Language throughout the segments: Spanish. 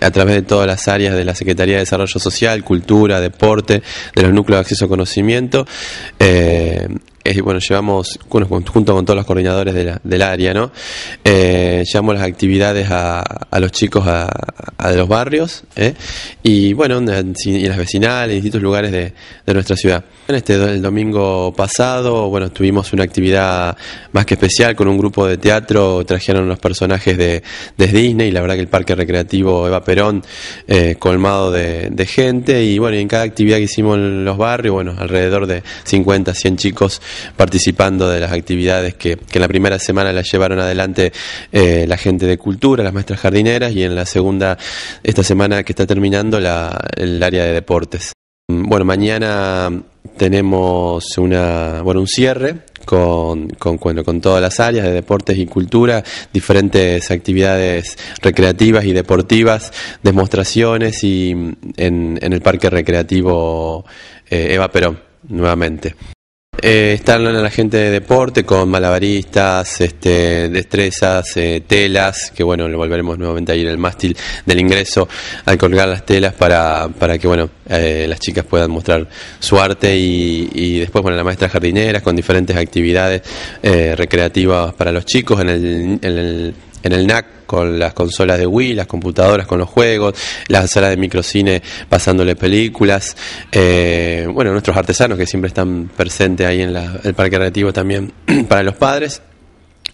a través de todas las áreas de la Secretaría de Desarrollo Social, Cultura, Deporte, de los núcleos de acceso a conocimiento, eh, bueno, llevamos, junto con todos los coordinadores del área, ¿no? Eh, llevamos las actividades a, a los chicos a, de los barrios, ¿eh? Y bueno, en, las vecinales, en distintos lugares de, de, nuestra ciudad. Este, el domingo pasado, bueno, tuvimos una actividad más que especial con un grupo de teatro, trajeron los personajes de, Disney, y la verdad que el parque recreativo Eva Perón, eh, colmado de, gente, y bueno, en cada actividad que hicimos en los barrios, bueno, alrededor de 50, 100 chicos participando de las actividades que, en la primera semana las llevaron adelante eh, la gente de cultura, las maestras jardineras y en la segunda, esta semana que está terminando, la, el área de deportes. Mm, bueno, mañana tenemos una, bueno, un cierre con, con, con todas las áreas de deportes y cultura, diferentes actividades recreativas y deportivas, demostraciones y mm, en, en el Parque Recreativo eh, Eva Perón, nuevamente. Eh, están la gente de deporte con malabaristas, este, destrezas, eh, telas, que bueno, le volveremos nuevamente a ir el mástil del ingreso al colgar las telas para, para que bueno, eh, las chicas puedan mostrar su arte y, y después bueno, la maestra jardineras con diferentes actividades eh, recreativas para los chicos en el en el NAC con las consolas de Wii, las computadoras con los juegos, las salas de microcine pasándole películas, eh, bueno, nuestros artesanos que siempre están presentes ahí en el parque Relativo también para los padres.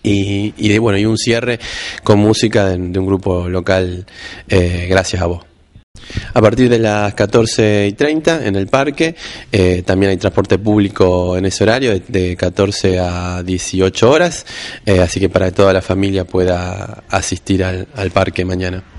Y, y, bueno, y un cierre con música de, un grupo local, eh, gracias a vos a partir de las 14 y 30 en el parque. Eh, también hay transporte público en ese horario de, 14 a 18 horas, eh, así que para que toda la familia pueda asistir al parque mañana.